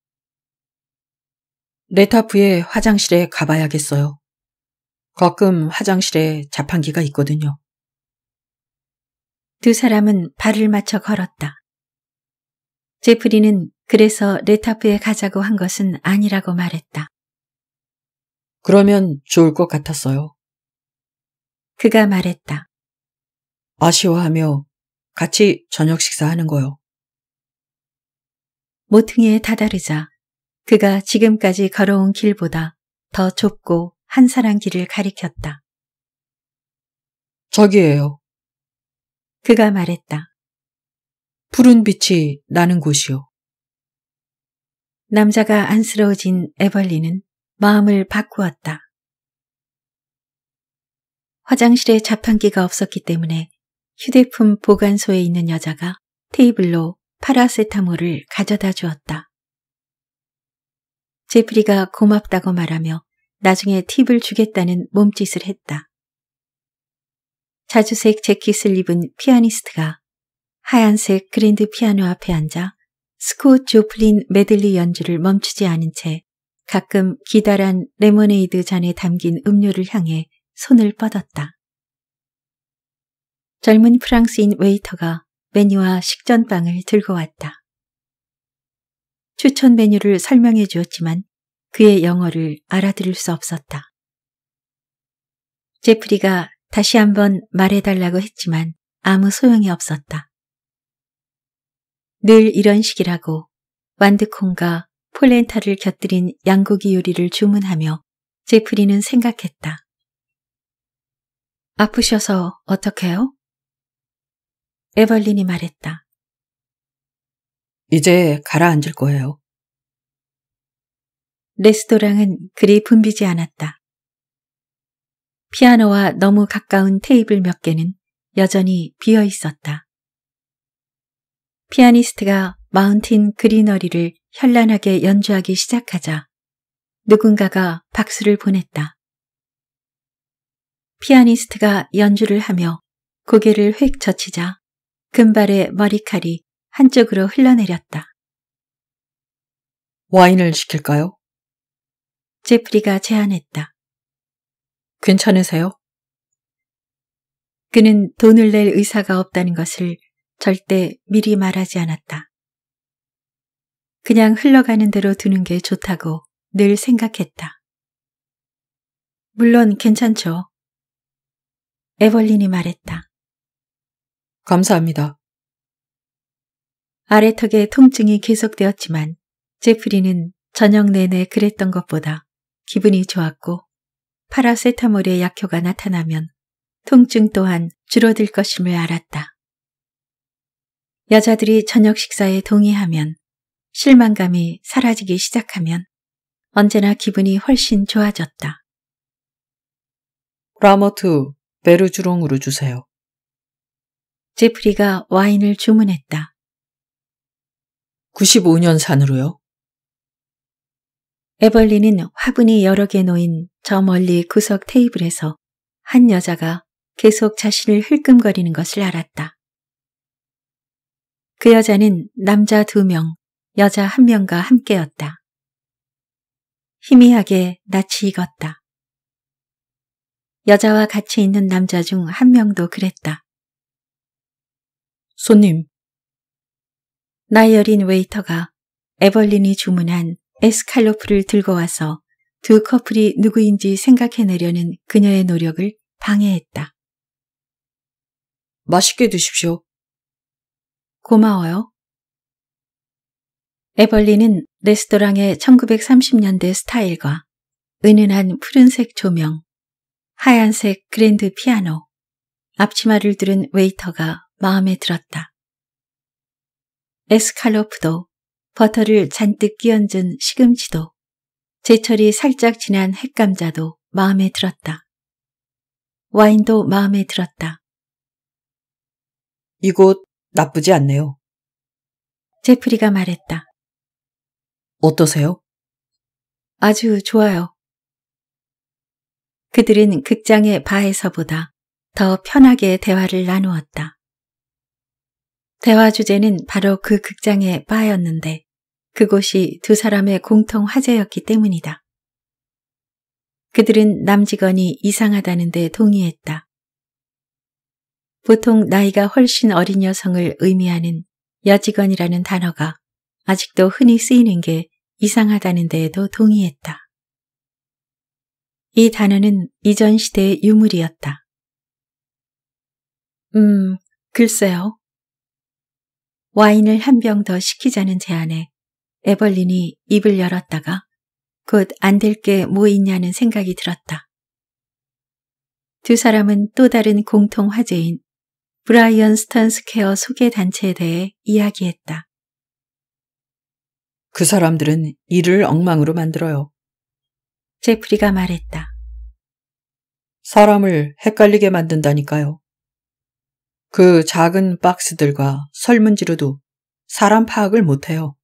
레타프의 화장실에 가봐야겠어요. 가끔 화장실에 자판기가 있거든요. 두 사람은 발을 맞춰 걸었다. 제프리는 그래서 레타프에 가자고 한 것은 아니라고 말했다. 그러면 좋을 것 같았어요. 그가 말했다. 아쉬워하며 같이 저녁 식사하는 거요. 모퉁이에 다다르자 그가 지금까지 걸어온 길보다 더 좁고 한사란 길을 가리켰다. 저기예요 그가 말했다. 푸른 빛이 나는 곳이요. 남자가 안쓰러워진 에벌리는 마음을 바꾸었다. 화장실에 자판기가 없었기 때문에 휴대품 보관소에 있는 여자가 테이블로 파라세타몰을 가져다 주었다. 제프리가 고맙다고 말하며 나중에 팁을 주겠다는 몸짓을 했다. 자주색 재킷을 입은 피아니스트가 하얀색 그랜드 피아노 앞에 앉아 스콧 조플린 메들리 연주를 멈추지 않은 채 가끔 기다란 레모네이드 잔에 담긴 음료를 향해 손을 뻗었다. 젊은 프랑스인 웨이터가 메뉴와 식전빵을 들고 왔다. 추천 메뉴를 설명해 주었지만 그의 영어를 알아들을 수 없었다. 제프리가 다시 한번 말해달라고 했지만 아무 소용이 없었다. 늘 이런 식이라고 완드콩과 폴렌타를 곁들인 양고기 요리를 주문하며 제프리는 생각했다. 아프셔서 어떡해요? 에벌린이 말했다. 이제 가라앉을 거예요. 레스토랑은 그리 붐비지 않았다. 피아노와 너무 가까운 테이블 몇 개는 여전히 비어 있었다. 피아니스트가 마운틴 그리너리를 현란하게 연주하기 시작하자 누군가가 박수를 보냈다. 피아니스트가 연주를 하며 고개를 휙 젖히자 금발의 머리칼이 한쪽으로 흘러내렸다. 와인을 시킬까요? 제프리가 제안했다. 괜찮으세요? 그는 돈을 낼 의사가 없다는 것을 절대 미리 말하지 않았다. 그냥 흘러가는 대로 두는 게 좋다고 늘 생각했다. 물론 괜찮죠. 에벌린이 말했다. 감사합니다. 아래턱에 통증이 계속되었지만 제프리는 저녁 내내 그랬던 것보다 기분이 좋았고 파라세타몰의 약효가 나타나면 통증 또한 줄어들 것임을 알았다. 여자들이 저녁 식사에 동의하면 실망감이 사라지기 시작하면 언제나 기분이 훨씬 좋아졌다. 라머트 베르주롱으로 주세요. 제프리가 와인을 주문했다. 95년 산으로요. 에벌리는 화분이 여러 개 놓인 저 멀리 구석 테이블에서 한 여자가 계속 자신을 흘끔거리는 것을 알았다. 그 여자는 남자 두 명, 여자 한 명과 함께였다. 희미하게 낯이 익었다. 여자와 같이 있는 남자 중 한 명도 그랬다. 손님. 나이 어린 웨이터가 에벌린이 주문한 에스칼로프를 들고 와서 두 커플이 누구인지 생각해내려는 그녀의 노력을 방해했다. 맛있게 드십시오. 고마워요. 에벌리는 레스토랑의 1930년대 스타일과 은은한 푸른색 조명, 하얀색 그랜드 피아노, 앞치마를 두른 웨이터가 마음에 들었다. 에스칼로프도 버터를 잔뜩 끼얹은 시금치도 제철이 살짝 지난 핵감자도 마음에 들었다. 와인도 마음에 들었다. 이곳 나쁘지 않네요. 제프리가 말했다. 어떠세요? 아주 좋아요. 그들은 극장의 바에서보다 더 편하게 대화를 나누었다. 대화 주제는 바로 그 극장의 바였는데 그곳이 두 사람의 공통 화제였기 때문이다. 그들은 남직원이 이상하다는 데 동의했다. 보통 나이가 훨씬 어린 여성을 의미하는 여직원이라는 단어가 아직도 흔히 쓰이는 게 이상하다는 데에도 동의했다. 이 단어는 이전 시대의 유물이었다. 음, 글쎄요. 와인을 한 병 더 시키자는 제안에 에벌린이 입을 열었다가 곧 안 될 게 뭐 있냐는 생각이 들었다. 두 사람은 또 다른 공통 화제인 브라이언 스턴스케어 소개 단체에 대해 이야기했다. 그 사람들은 일을 엉망으로 만들어요. 제프리가 말했다. 사람을 헷갈리게 만든다니까요. 그 작은 박스들과 설문지로도 사람 파악을 못해요.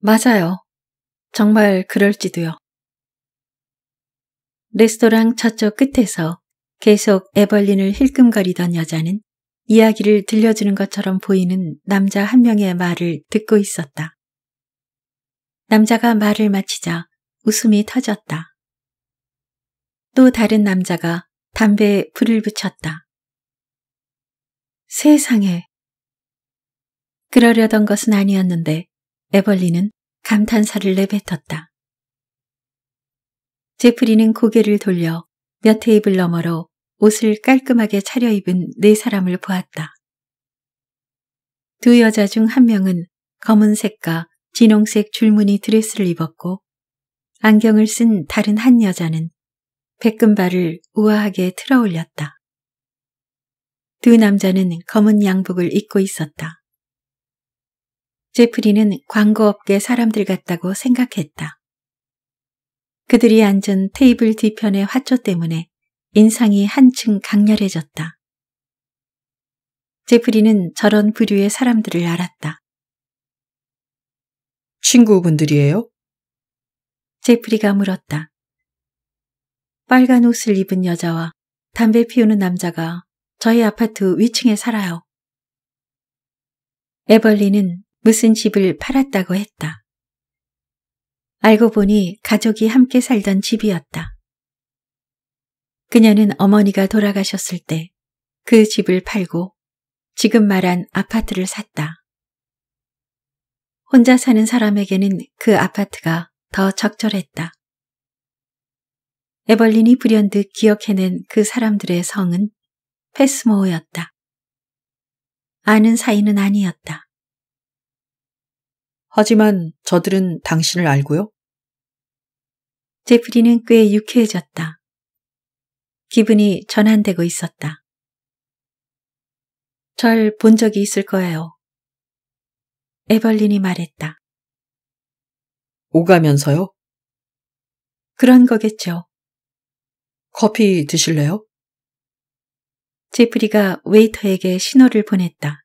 맞아요. 정말 그럴지도요. 레스토랑 저쪽 끝에서 계속 에벌린을 힐끔거리던 여자는 이야기를 들려주는 것처럼 보이는 남자 한 명의 말을 듣고 있었다. 남자가 말을 마치자 웃음이 터졌다. 또 다른 남자가 담배에 불을 붙였다. 세상에! 그러려던 것은 아니었는데 에벌리는 감탄사를 내뱉었다. 제프리는 고개를 돌려 몇 테이블 너머로 옷을 깔끔하게 차려입은 네 사람을 보았다. 두 여자 중 한 명은 검은색과 진홍색 줄무늬 드레스를 입었고 안경을 쓴 다른 한 여자는 백금발을 우아하게 틀어 올렸다. 두 남자는 검은 양복을 입고 있었다. 제프리는 광고업계 사람들 같다고 생각했다. 그들이 앉은 테이블 뒤편의 화초 때문에 인상이 한층 강렬해졌다. 제프리는 저런 부류의 사람들을 알았다. 친구분들이에요? 제프리가 물었다. 빨간 옷을 입은 여자와 담배 피우는 남자가 저희 아파트 위층에 살아요. 에벌리는 무슨 집을 팔았다고 했다. 알고 보니 가족이 함께 살던 집이었다. 그녀는 어머니가 돌아가셨을 때 그 집을 팔고 지금 말한 아파트를 샀다. 혼자 사는 사람에게는 그 아파트가 더 적절했다. 에벌린이 불현듯 기억해낸 그 사람들의 성은 패스모어였다. 아는 사이는 아니었다. 하지만 저들은 당신을 알고요? 제프리는 꽤 유쾌해졌다. 기분이 전환되고 있었다. 절 본 적이 있을 거예요. 에벌린이 말했다. 오가면서요? 그런 거겠죠. 커피 드실래요? 제프리가 웨이터에게 신호를 보냈다.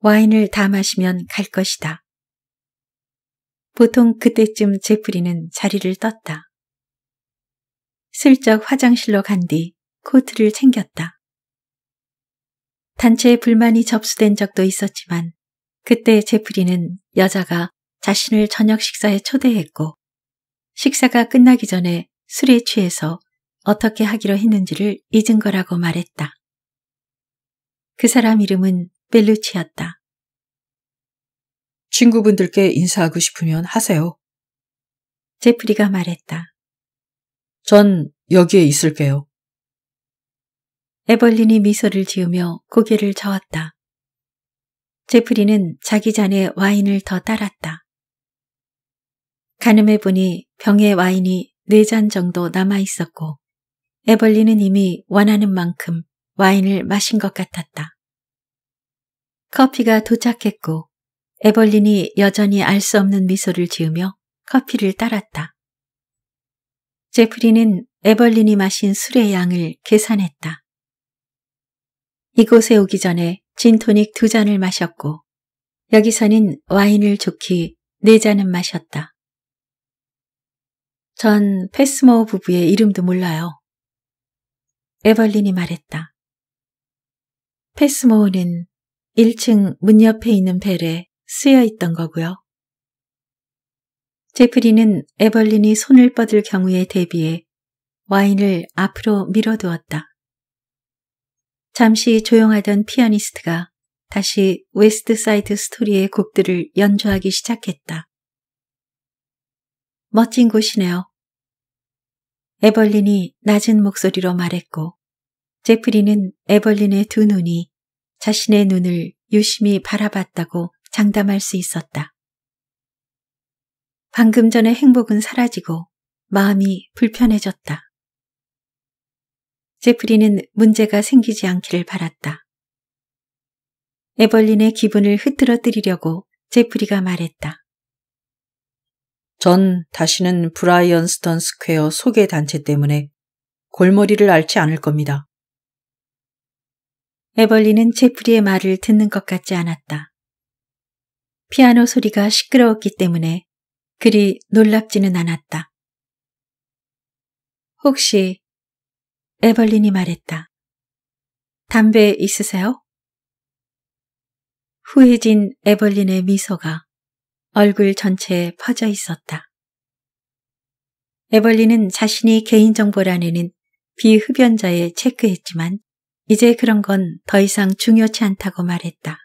와인을 다 마시면 갈 것이다. 보통 그때쯤 제프리는 자리를 떴다. 슬쩍 화장실로 간 뒤 코트를 챙겼다. 단체에 불만이 접수된 적도 있었지만 그때 제프리는 여자가 자신을 저녁 식사에 초대했고 식사가 끝나기 전에 술에 취해서 어떻게 하기로 했는지를 잊은 거라고 말했다. 그 사람 이름은 벨루치였다. 친구분들께 인사하고 싶으면 하세요. 제프리가 말했다. 전 여기에 있을게요. 에벌린이 미소를 지으며 고개를 저었다. 제프리는 자기 잔에 와인을 더 따랐다. 가늠해 보니 병에 와인이 네 잔 정도 남아 있었고 에벌린은 이미 원하는 만큼 와인을 마신 것 같았다. 커피가 도착했고 에벌린이 여전히 알 수 없는 미소를 지으며 커피를 따랐다. 제프리는 에벌린이 마신 술의 양을 계산했다. 이곳에 오기 전에 진토닉 두 잔을 마셨고 여기서는 와인을 좋기네 잔은 마셨다. 전 패스모어 부부의 이름도 몰라요. 에벌린이 말했다. 패스모어는 1층 문 옆에 있는 벨에 쓰여 있던 거고요. 제프리는 에벌린이 손을 뻗을 경우에 대비해 와인을 앞으로 밀어두었다. 잠시 조용하던 피아니스트가 다시 웨스트사이드 스토리의 곡들을 연주하기 시작했다. 멋진 곳이네요. 에벌린이 낮은 목소리로 말했고 제프리는 에벌린의 두 눈이 자신의 눈을 유심히 바라봤다고 장담할 수 있었다. 방금 전의 행복은 사라지고 마음이 불편해졌다. 제프리는 문제가 생기지 않기를 바랐다. 에벌린의 기분을 흐트러뜨리려고 제프리가 말했다. 전 다시는 브라이언스턴 스퀘어 소개 단체 때문에 골머리를 앓지 않을 겁니다. 에벌린은 제프리의 말을 듣는 것 같지 않았다. 피아노 소리가 시끄러웠기 때문에 그리 놀랍지는 않았다. 혹시 에벌린이 말했다. 담배 있으세요? 후해진 에벌린의 미소가 얼굴 전체에 퍼져 있었다. 에벌린은 자신이 개인정보란에는 비흡연자에 체크했지만 이제 그런 건 더 이상 중요치 않다고 말했다.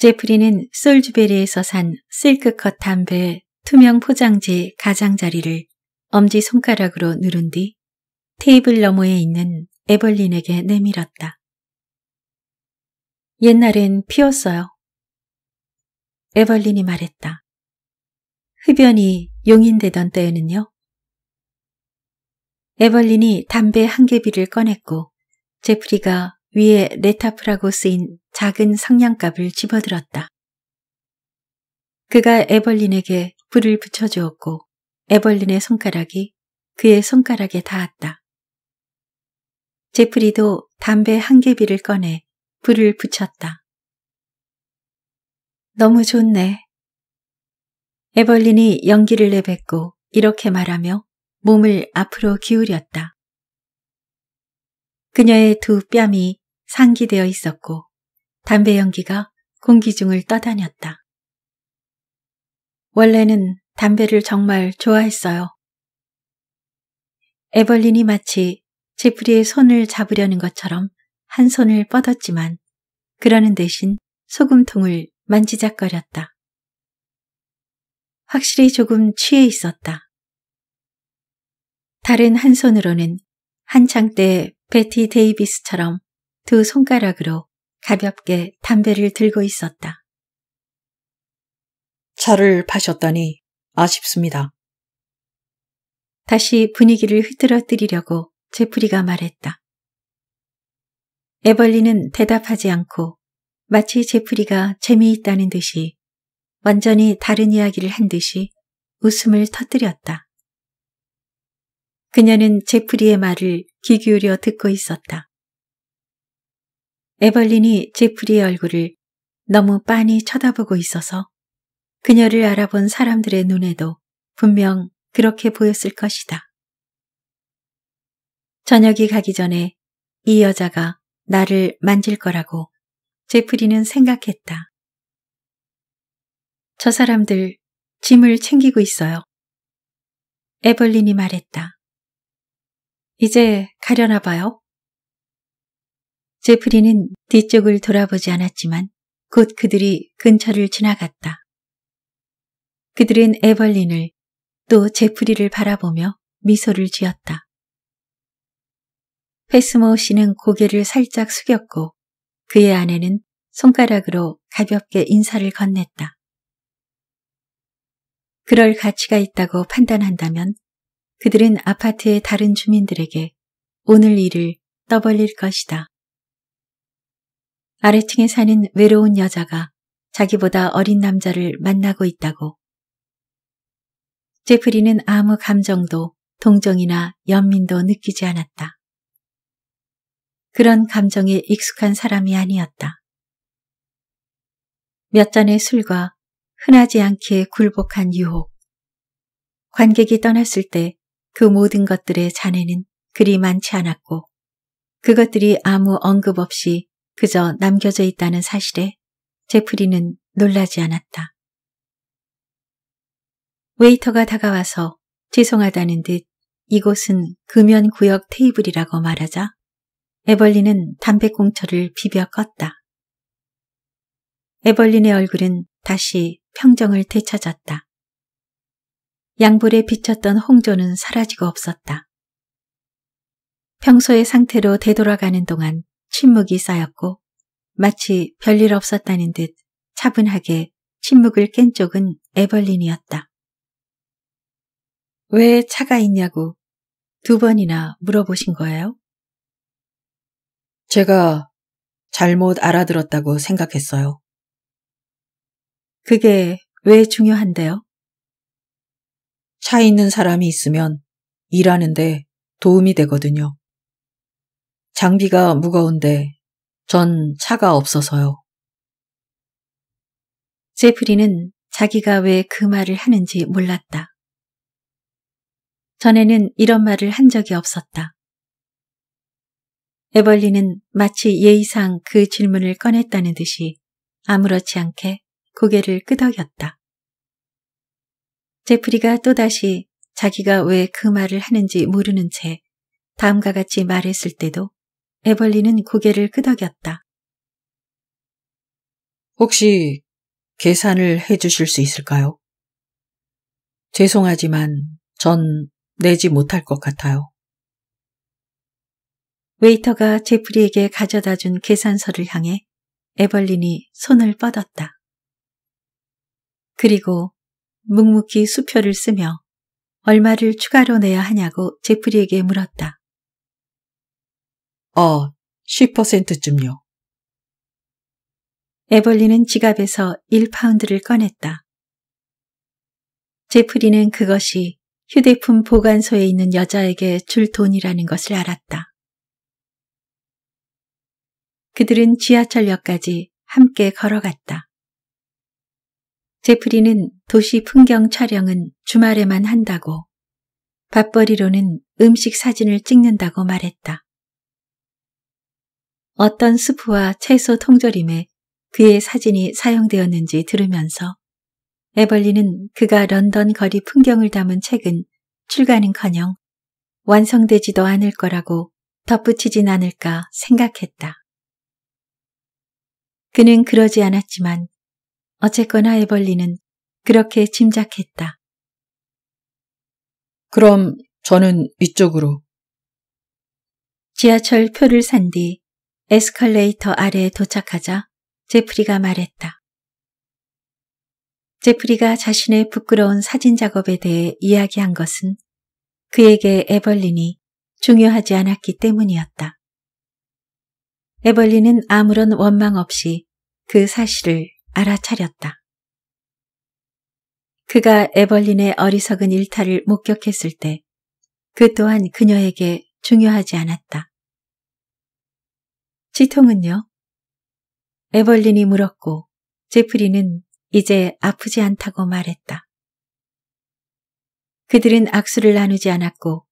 제프리는 솔즈베리에서 산 실크컷 담배 투명 포장지 가장자리를 엄지손가락으로 누른 뒤 테이블 너머에 있는 에벌린에게 내밀었다. 옛날엔 피웠어요. 에벌린이 말했다. 흡연이 용인되던 때에는요. 에벌린이 담배 한 개비를 꺼냈고 제프리가 위에 레타프라고 쓰인 작은 성냥갑을 집어들었다. 그가 에벌린에게 불을 붙여주었고 에벌린의 손가락이 그의 손가락에 닿았다. 제프리도 담배 한 개비를 꺼내 불을 붙였다. 너무 좋네. 에벌린이 연기를 내뱉고 이렇게 말하며 몸을 앞으로 기울였다. 그녀의 두 뺨이 상기되어 있었고 담배 연기가 공기 중을 떠다녔다. 원래는 담배를 정말 좋아했어요. 에벌린이 마치 제프리의 손을 잡으려는 것처럼 한 손을 뻗었지만 그러는 대신 소금통을 만지작거렸다. 확실히 조금 취해 있었다. 다른 한 손으로는 한창 때 베티 데이비스처럼 두 손가락으로 가볍게 담배를 들고 있었다. 차를 파셨다니 아쉽습니다. 다시 분위기를 흐트러뜨리려고 제프리가 말했다. 에벌리는 대답하지 않고 마치 제프리가 재미있다는 듯이 완전히 다른 이야기를 한 듯이 웃음을 터뜨렸다. 그녀는 제프리의 말을 귀 기울여 듣고 있었다. 에벌린이 제프리의 얼굴을 너무 빤히 쳐다보고 있어서 그녀를 알아본 사람들의 눈에도 분명 그렇게 보였을 것이다. 저녁이 가기 전에 이 여자가 나를 만질 거라고 제프리는 생각했다. 저 사람들 짐을 챙기고 있어요. 에벌린이 말했다. 이제 가려나 봐요. 제프리는 뒤쪽을 돌아보지 않았지만 곧 그들이 근처를 지나갔다. 그들은 에벌린을 또 제프리를 바라보며 미소를 지었다. 페스모 씨는 고개를 살짝 숙였고 그의 아내는 손가락으로 가볍게 인사를 건넸다. 그럴 가치가 있다고 판단한다면 그들은 아파트의 다른 주민들에게 오늘 일을 떠벌릴 것이다. 아래층에 사는 외로운 여자가 자기보다 어린 남자를 만나고 있다고. 제프리는 아무 감정도 동정이나 연민도 느끼지 않았다. 그런 감정에 익숙한 사람이 아니었다. 몇 잔의 술과 흔하지 않게 굴복한 유혹. 관객이 떠났을 때 그 모든 것들의 잔에는 그리 많지 않았고 그것들이 아무 언급 없이 그저 남겨져 있다는 사실에 제프리는 놀라지 않았다. 웨이터가 다가와서 죄송하다는 듯 이곳은 금연구역 테이블이라고 말하자 에벌린은 담배꽁초를 비벼 껐다. 에벌린의 얼굴은 다시 평정을 되찾았다. 양불에 비쳤던 홍조는 사라지고 없었다. 평소의 상태로 되돌아가는 동안 침묵이 쌓였고 마치 별일 없었다는 듯 차분하게 침묵을 깬 쪽은 에벌린이었다. 왜 차가 있냐고 두 번이나 물어보신 거예요? 제가 잘못 알아들었다고 생각했어요. 그게 왜 중요한데요? 차 있는 사람이 있으면 일하는데 도움이 되거든요. 장비가 무거운데 전 차가 없어서요. 제프리는 자기가 왜 그 말을 하는지 몰랐다. 전에는 이런 말을 한 적이 없었다. 에벌리는 마치 예의상 그 질문을 꺼냈다는 듯이 아무렇지 않게 고개를 끄덕였다. 제프리가 또다시 자기가 왜 그 말을 하는지 모르는 채 다음과 같이 말했을 때도 에벌리는 고개를 끄덕였다. 혹시 계산을 해주실 수 있을까요? 죄송하지만 전 내지 못할 것 같아요. 웨이터가 제프리에게 가져다 준 계산서를 향해 에벌린이 손을 뻗었다. 그리고 묵묵히 수표를 쓰며 얼마를 추가로 내야 하냐고 제프리에게 물었다. 어, 10%쯤요. 에벌리는 지갑에서 1파운드를 꺼냈다. 제프리는 그것이 휴대폰 보관소에 있는 여자에게 줄 돈이라는 것을 알았다. 그들은 지하철역까지 함께 걸어갔다. 제프리는 도시 풍경 촬영은 주말에만 한다고, 밥벌이로는 음식 사진을 찍는다고 말했다. 어떤 수프와 채소 통조림에 그의 사진이 사용되었는지 들으면서 에벌리는 그가 런던 거리 풍경을 담은 책은 출간은커녕 완성되지도 않을 거라고 덧붙이진 않을까 생각했다. 그는 그러지 않았지만 어쨌거나 에벌리는 그렇게 짐작했다. 그럼 저는 이쪽으로. 지하철 표를 산뒤 에스컬레이터 아래에 도착하자 제프리가 말했다. 제프리가 자신의 부끄러운 사진 작업에 대해 이야기한 것은 그에게 에벌린이 중요하지 않았기 때문이었다. 에벌린은 아무런 원망 없이 그 사실을 알아차렸다. 그가 에벌린의 어리석은 일탈을 목격했을 때 그 또한 그녀에게 중요하지 않았다. 치통은요? 에벌린이 물었고 제프리는 이제 아프지 않다고 말했다. 그들은 악수를 나누지 않았고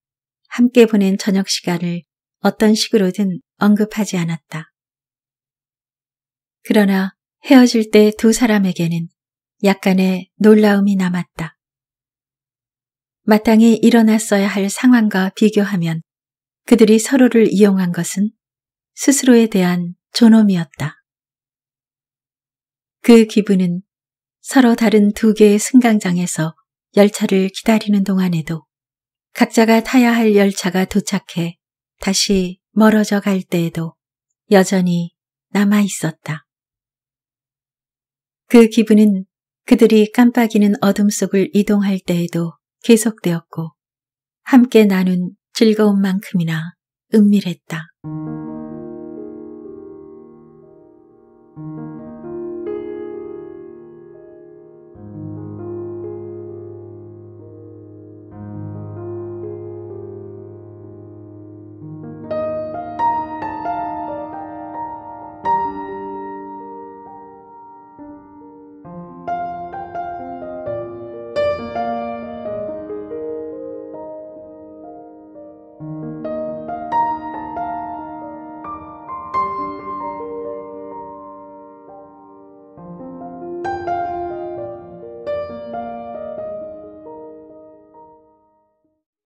함께 보낸 저녁 시간을 어떤 식으로든 언급하지 않았다. 그러나 헤어질 때 두 사람에게는 약간의 놀라움이 남았다. 마땅히 일어났어야 할 상황과 비교하면 그들이 서로를 이용한 것은 스스로에 대한 존엄이었다. 그 기분은 서로 다른 두 개의 승강장에서 열차를 기다리는 동안에도 각자가 타야 할 열차가 도착해 다시 멀어져 갈 때에도 여전히 남아 있었다. 그 기분은 그들이 깜빡이는 어둠 속을 이동할 때에도 계속되었고 함께 나눈 즐거운만큼이나 은밀했다.